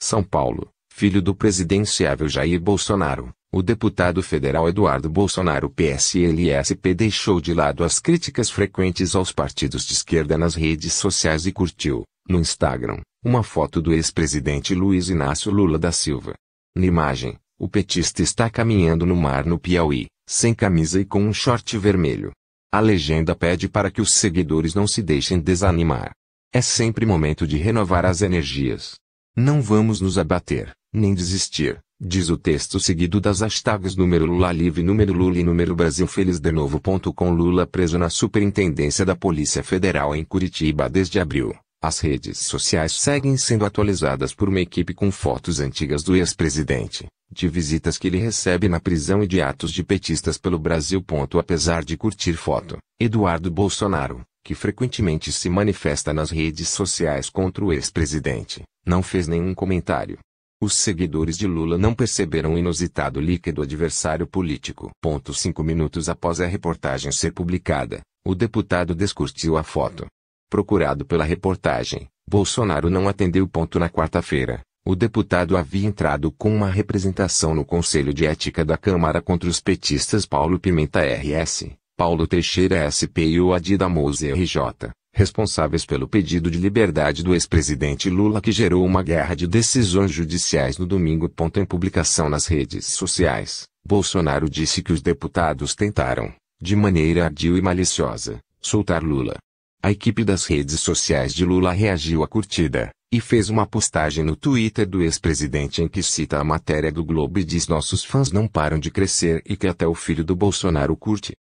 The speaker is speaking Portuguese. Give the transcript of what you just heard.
São Paulo, filho do presidenciável Jair Bolsonaro, o deputado federal Eduardo Bolsonaro PSLSP deixou de lado as críticas frequentes aos partidos de esquerda nas redes sociais e curtiu, no Instagram, uma foto do ex-presidente Luiz Inácio Lula da Silva. Na imagem, o petista está caminhando no mar no Piauí, sem camisa e com um short vermelho. A legenda pede para que os seguidores não se deixem desanimar. É sempre momento de renovar as energias. Não vamos nos abater, nem desistir, diz o texto seguido das hashtags número Lula livre, número Lula e número Brasil feliz de novo. Com Lula preso na Superintendência da Polícia Federal em Curitiba desde abril. As redes sociais seguem sendo atualizadas por uma equipe com fotos antigas do ex-presidente, de visitas que ele recebe na prisão e de atos de petistas pelo Brasil. Apesar de curtir foto, Eduardo Bolsonaro, que frequentemente se manifesta nas redes sociais contra o ex-presidente, não fez nenhum comentário. Os seguidores de Lula não perceberam o inusitado líquido adversário político. Ponto cinco minutos após a reportagem ser publicada, o deputado descurtiu a foto. Procurado pela reportagem, Bolsonaro não atendeu. Ponto na quarta-feira, o deputado havia entrado com uma representação no Conselho de Ética da Câmara contra os petistas Paulo Pimenta RS, Paulo Teixeira SP e o Adidamos RJ, responsáveis pelo pedido de liberdade do ex-presidente Lula que gerou uma guerra de decisões judiciais no domingo. Em publicação nas redes sociais, Bolsonaro disse que os deputados tentaram, de maneira ardil e maliciosa, soltar Lula. A equipe das redes sociais de Lula reagiu à curtida e fez uma postagem no Twitter do ex-presidente em que cita a matéria do Globo e diz nossos fãs não param de crescer e que até o filho do Bolsonaro curte.